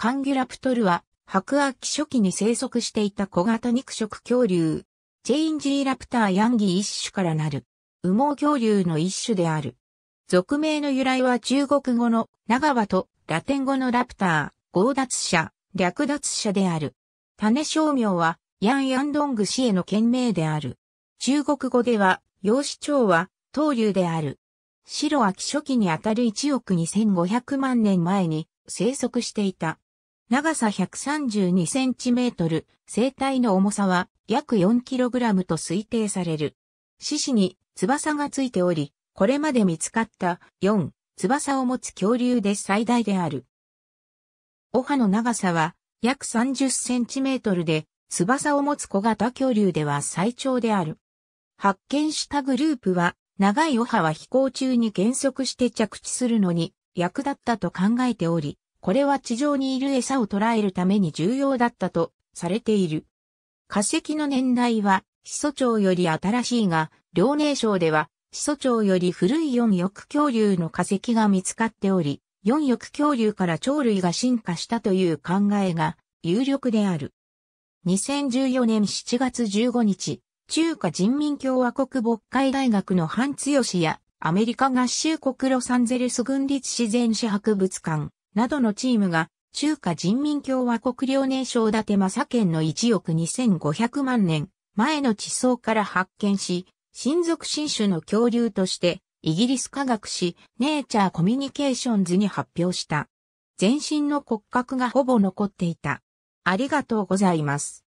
カンギュラプトルは、白亜紀初期に生息していた小型肉食恐竜、チェインジーラプターヤンギ一種からなる、羽毛恐竜の一種である。俗名の由来は中国語の長場とラテン語のラプター、強奪者、略奪者である。種商名は、ヤンヤンドング氏への県名である。中国語では、洋子町は、東流である。白亜紀初期にあたる1億2500万年前に生息していた。長さ 132cm、生体の重さは約 4kg と推定される。獅子に翼がついており、これまで見つかった4翼を持つ恐竜で最大である。オハの長さは約 30cm で、翼を持つ小型恐竜では最長である。発見したグループは、長いオハは飛行中に減速して着地するのに役立ったと考えており、これは地上にいる餌を捉えるために重要だったとされている。化石の年代は、始祖鳥より新しいが、遼寧省では、始祖鳥より古い四翼恐竜の化石が見つかっており、四翼恐竜から鳥類が進化したという考えが有力である。2014年7月15日、中華人民共和国渤海大学のハンツヨシやアメリカ合衆国ロサンゼルス軍立自然史博物館、などのチームが、中華人民共和国遼寧省達政県の1億2500万年前の地層から発見し、親族新種の恐竜として、イギリス科学誌、ネイチャーコミュニケーションズに発表した。全身の骨格がほぼ残っていた。ありがとうございます。